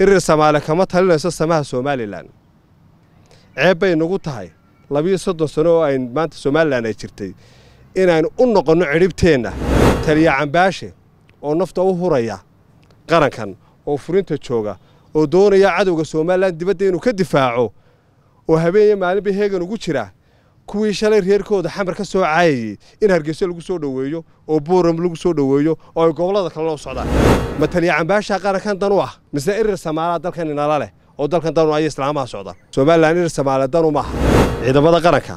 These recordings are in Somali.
irir samaale kama talinayso samaha somalilan ceeb bay nagu tahay labiyo soddon sano oo ay maanta somalilan ay jirtay inaan u noqonno cidhibteenna taliya cambaashe oo nafta u huraya qarankan oo furinta jooga oo doonaya cadowga somalilan dibadda inuu ka difaaco oo habeenyo maalinba heegan ugu jira kuwii shalay reerkooda xamar ka soo caayayey in hargeyso lagu soo dhoweeyo oo buuram lagu soo dhoweeyo oo ay gobollada kale loo socdaan ma taniyo cambaashaa qarankan dan ah mise irir samaalaha dalkan inala leh oo dalkan danu aya islaamaha socdaan somalilan irir samaale danu maaha ciidamada qaranka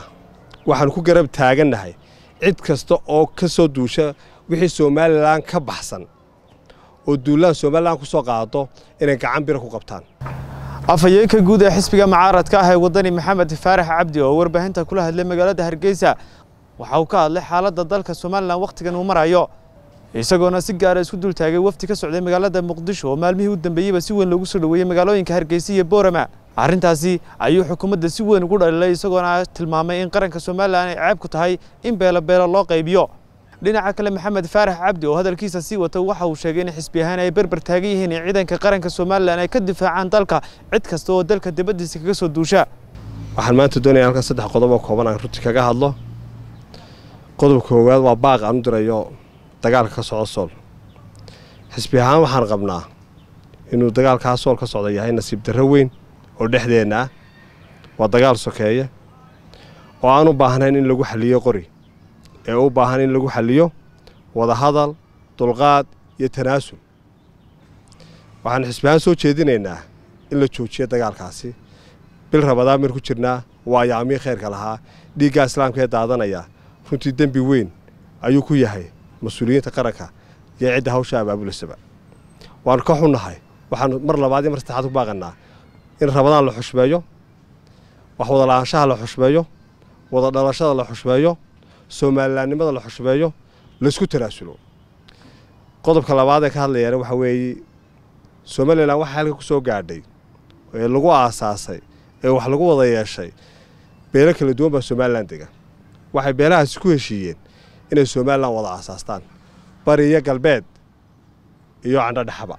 waxaan ku garab taagannahay cid kasta oo ka soo duusha wixii somalilan ka baxsan oo duullaan somalilan ku soo qaado inay gacan bira ku qabtaan afhayeenka guud ee xisbiga mucaaradka ah ee waddani maxamed faarax cabdi oo warbaahinta kula hadlay magaalada hargeysa waxa uu ka hadlay xaaladda dalka somalilan wakhtigan uu marayo isagoona si gaara ah isku dultaagay taagay wafti ka socday magaalada muqdisho oo maalmihii u dambeeyeyba si weyn loogu soo dhaweeyey magaalooyinka hargeysa iyo boorama arrintaasi ayuu xukuumadda si weyn ugu dhalilay isagoona tilmaamay in qaranka somalilan ay ceeb ku tahay in beelo beelo loo qaybiyo dhinaca kale maxamed faarax cabdi oo hadalkiisa sii wata waxa uu sheegay in xisbi ahaan ay berber taagan yihiin in ciidanka qaranka somalilan ay ka difaacaan dalka cid kasta oo dalka dibaddiisa kaga soo duushaa waxaan maanta doonaya halkan saddex qodob oo kooban aan runtii kaga hadlo qodobka koowaad waa baaq aan u dirayo dagaalka ka soco sool xisbi ahaan waxaan qabnaa inuu dagaalkaa sool ka socda yahay nasiib darro weyn oo dhexdeenna ah waa dagaal sokeeya oo aan u baahnayn in lagu xaliyo qori ee u baahan in lagu xalliyo wadahadal dulqaad iyo tanaasul waxaan xisbahaan soo jeedinaynaa in la joojiyo dagaalkaasi bil rabadaan mir ku jirnaa waa yaamii khayrka lahaa dhiiggaa islaamka ee daadanaya runtii dembi weyn ayuu ku yahay mas-uuliyiinta qaranka iyo cidda hawsha abaabulasaba waannu ka xunnahay waxaan mar labaad iyo mar saddexaad ku baaqanaa in rabadaan la xushmeeyo wax wada la-aanshaha la xushmeeyo wada dhalashada la xushmeeyo soomalilaannimada la xushmeeyo laysku tanaasulo qodobka labaad ee ka hadlayaana waxaa weeye somalilan waxaa halka ku soo gaadhay ee lagu aasaasay ee wax lagu wada yeeshay beelo kala duwan baa somalilan dega waxay beelahaasi ku heshiiyeen inay somalilan wada aasaastaan bari iyo galbeed iyo candhodhaxba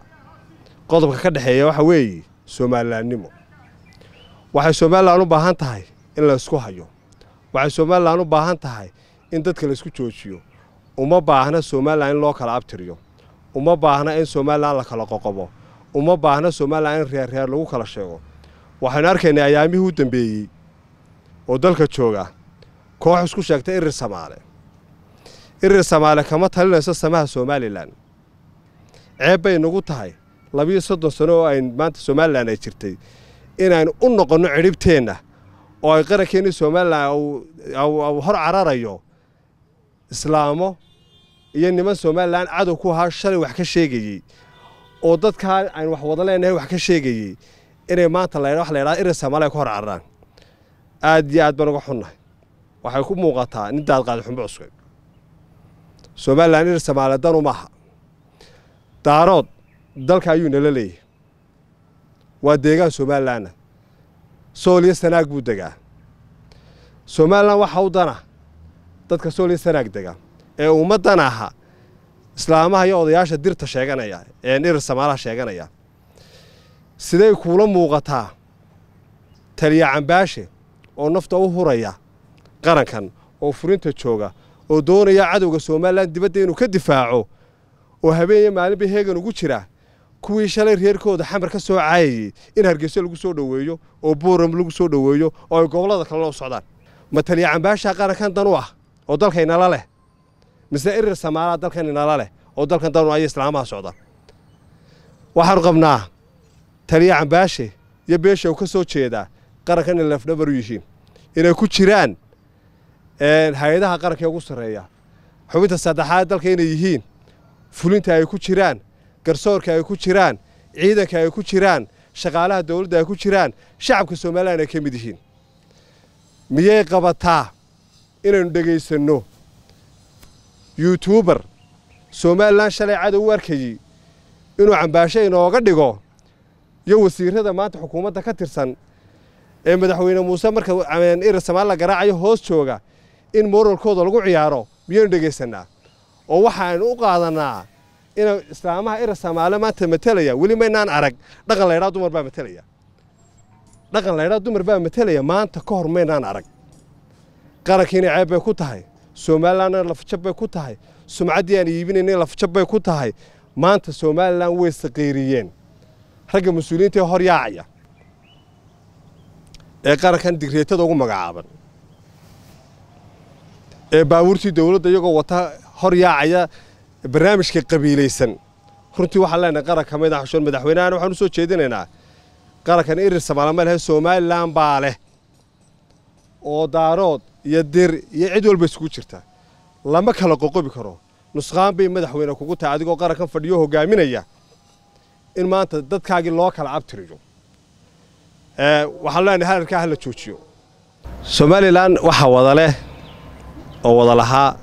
qodobka ka dhexeeya waxaa weeye soomalilaannimo waxay somalilan u baahan tahay in laysku hayo waxay somalilan u baahan tahay in dadka laisku joojiyo uma baahna somalilan in loo kala abtiriyo uma baahna in somalilan la kala qoqobo uma baahna somalilan in reerreer lagu kala sheego waxaynu arkaynay ayaamihii u dambeeyey oo dalka jooga koox isku sheegtay irir samaale irir samaale kama talinayso samaha somalilan ceeb bay nagu tahay labaiyo soddon sano oo ay maanta somalilan ay jirtay inaynu u noqonno cidhibteenna oo ay qarankeenni somalilan u hor cararayo islaamo iyo niman somalilan cadow ku ahaa shalay wax ka sheegayey oo dadkaa aan wax wada leenahay wax ka sheegayey inay maanta la wax la yidhahdo irin soomaaliya ka hor cararaan aad iyo aad baan uga xunnahay waxay ku muuqataa nin daadqaadi xunba cusub somalilan irin soomaaliya danu maaha daarood dalka ayuu nala leeyahay waa deegaan somalilanna ah. sool iyo sanaag buu degaa somalilan waxa u dana dadka sooli saraag dega ee ummaddan aha islaamaha iyo odayaasha dirta sheeganaya ee dhir samaalaha sheeganaya siday kuula muuqataa taliya cambaashe oo nafta u huraya qarankan oo furinta jooga oo doonaya cadowga somalilan dibadda inuu ka difaaco oo habeenya maalinba heegan ugu jira kuwii shalay reerkooda xamar ka soo caayayey in hargeyso lagu soo dhoweeyo oo buuram lagu soo dhoweeyo oo ay gobollada kale loo socdaan ma taliya cambaashaa qarankan dan u ah oo dalkaynala leh mise irir samaalaa dalkaninala leh oo dalkan danu aya islaamaha socda waxaanu qabnaa taliya cambaashe iyo beesha u ka soo jeedaa qaranka inay lafdhabaru yihiin inay ku jiraan hay-adaha qarankaee ugu sarreeya xubinta saddexaad dalka inay yihiin fulinta ay ku jiraan garsoorka ay ku jiraan ciidanka ay ku jiraan shaqaalaha dowladda ay ku jiraan shacabka somalilan ay ka mid yihiin miyay qabataa inaynu dhegaysanno yuutuuber somalilan shalay cadow u arkayey inuu cambaasho inooga dhigo iyo wasiirada maanta xukuumadda ka tirsan ee madaxweyne muuse marka ira samaal la garaacayo hoos jooga in moralkooda lagu ciyaaro miyaynu dhegaysanaa oo waxaaynu u qaadannaa ina islaamaha irir samaale maanta matelaya weli maynaan arag dhaqan laydhaa dumar baa matelaya dhaqan laydhaa dumar baa matelaya maanta ka hor maynaan arag qarankiina ceeb bay ku tahay somalilanna lafjab bay ku tahay sumcaddii aan iibinayna lafjab bay ku tahay maanta somalilan way saqiiriyeen ragga mas-uuliyiinta ee horyaacaya ee qarankan digreetada ugu magacaaban ee baabuurtii dowladda iyagoo wata horyaacaya barnaamijka qabiilaysan runtii waxaan leenahay qaranka madaxushan madaxweynehan waxaan usoo jeedinaynaa qarankan irir samaalamalhe somalilan baa leh oo daarood iyo dir iyo cid walba isugu jirta lama kala qoqobi karo nusqaan bay madaxweyne kugu tahay adigoo qarankan fadhiyo hogaaminaya in maanta dadkaagii loo kala cabtiriyo waxaan leenahay hadalkaa la joojiyo somalilan waxaa wada leh oo wada lahaa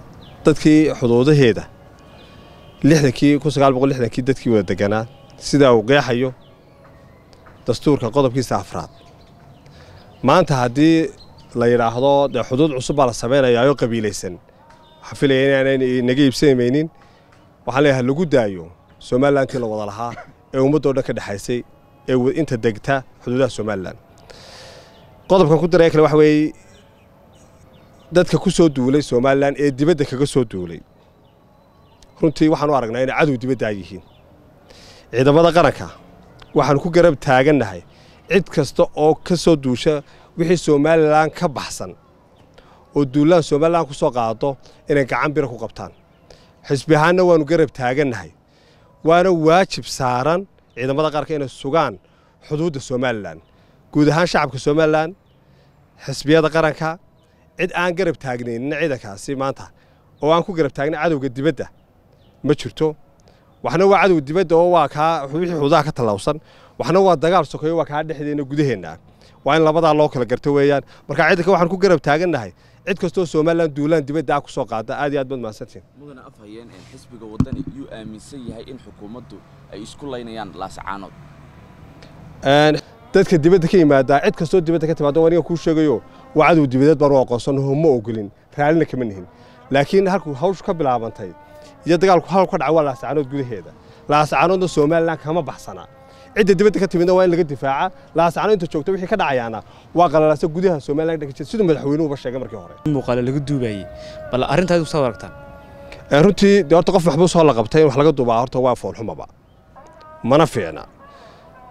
dadkii xuduudaheeda lixdankii kun sagaal boqol lixdankii dadkii wada deganaa sidaa uu qeexayo dastuurka qodobkiisa afraad maanta haddii la yidhaahdo dee xuduud cusub baa la sameynaya ayoo qabiilaysan waxaa filaya inaanay naga iibsanmaynin waxaan leeyahay lagu daayo somalilan kii la wada lahaa ee ummaddoo dhan ka dhexaysay ee inta degta xuduudaha somalilan qodobkan ku daraya kale waxa weeye dadka ku soo duulay somalilan ee dibadda kaga soo duulay runtii waxaan u aragnaa inay cadow dibaddaa yihiin ciidamada qaranka waxaan ku garab taagannahay cid kasta oo ka soo duusha wixii somalilan ka baxsan oo duulaan somalilan kusoo qaado inay gacan bira ku qabtaan xisbi ahaanna waanu garab taagannahay waana waajib saaran ciidamada qaarka inay sugaan xuduudda somalilan guud ahaan shacabka somalilan xisbiyada qaranka cid aan garab taagnaynin ciidankaasi maanta oo aan ku garab taagna cadowga dibadda ma jirto waxna waa cadow dibadda oo waa kaa wixii xuduudaha ka tallaabsan waxna waa dagaal sokeeyo waa kaa dhexdeena gudaheenna waa in labadaa loo kala garto weeyaan marka cidanka waxaan ku garab taagannahay cid kastoo somalilan duulaan dibadda a ku soo qaada aad iyo aad baad mahadsantiin mudana afhayeen xisbiga waddani yuu aaminsan yahay in xukuumaddu ay isku laynayaan laasacaanood dadka dibadda ka yimaada cid kastoo dibadda ka timaada waan iga kuu sheegayo waa cadow dibadeed baan u aqoonsanaho ma ogolin raalina kama nihin laakiin halku hawshu ka bilaabantay iyo dagaalku halku ka dhaca waa laascaanood gudaheeda laascaanoodna somalilan kama baxsanaa cidda dibadda ka timidna waa in laga difaaca laasacano inta joogta wixii ka dhacayaana waa qalalaasa gudaha Soomaaliland ka jira sidoo madaxweynuhuba sheegay markii hore muuqaal laga duubayay bal arrintaadu soo aragtaan eh, runtii de horta qof waxba soo la qabtay in wax laga duubaa horta waa foolxumaba mana fiicna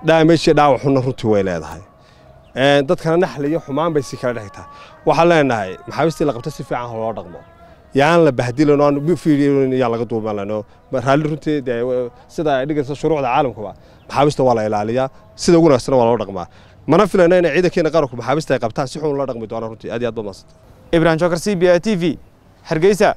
damage dhaawac xunna runtii way leedahay eh, dadkana naxliyo xumaan bay si kala dhigtaa waxaan leenahay maxaabistii la qabtay si fiican loo dhaqmo yaan la bahdilin oo aan yaa laga duuban lano raalli runtii sida ay dhigaysa shuruucda caalamkuba maxaabista waa la ilaaliyaa sida ugu wanaagsana waa loo dhaqmaa mana filayno inay ciidankeena qaranku maxaabista ay qabtaan si xun la dhaqmi doona runtii aad iyo aad ba mahadsantahay ibrahim jokar c b i t v hargeysa